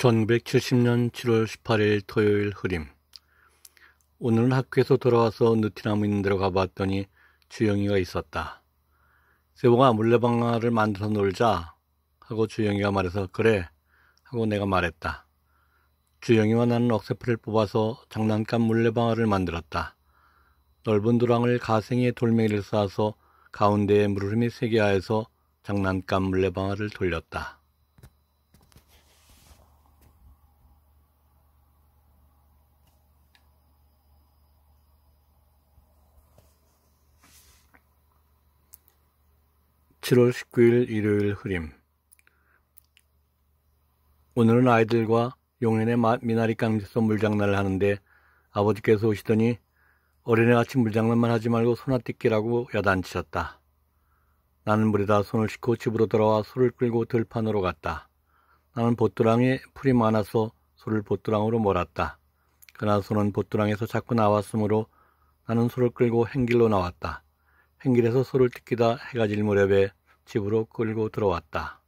1970년 7월 18일 토요일 흐림 오늘은 학교에서 돌아와서 느티나무 있는 데로 가봤더니 주영이가 있었다. 세봉아 물레방아를 만들어서 놀자 하고 주영이가 말해서 그래 하고 내가 말했다. 주영이와 나는 억새풀을 뽑아서 장난감 물레방아를 만들었다. 넓은 도랑을 가생의 돌멩이를 쌓아서 가운데에 물음이 세게 하여서 장난감 물레방아를 돌렸다. 7월 19일 일요일 흐림 오늘은 아이들과 용인의 미나리 강지서 물장난을 하는데 아버지께서 오시더니 어린애같이 물장난만 하지 말고 소나 뛰기라고 야단치셨다. 나는 물에다 손을 씻고 집으로 돌아와 소를 끌고 들판으로 갔다. 나는 보뚜랑에 풀이 많아서 소를 보뚜랑으로 몰았다. 그러나 소는 보뚜랑에서 자꾸 나왔으므로 나는 소를 끌고 행길로 나왔다. 행길에서 소를 뜯기다 해가 질 무렵에 집으로 끌고 들어왔다.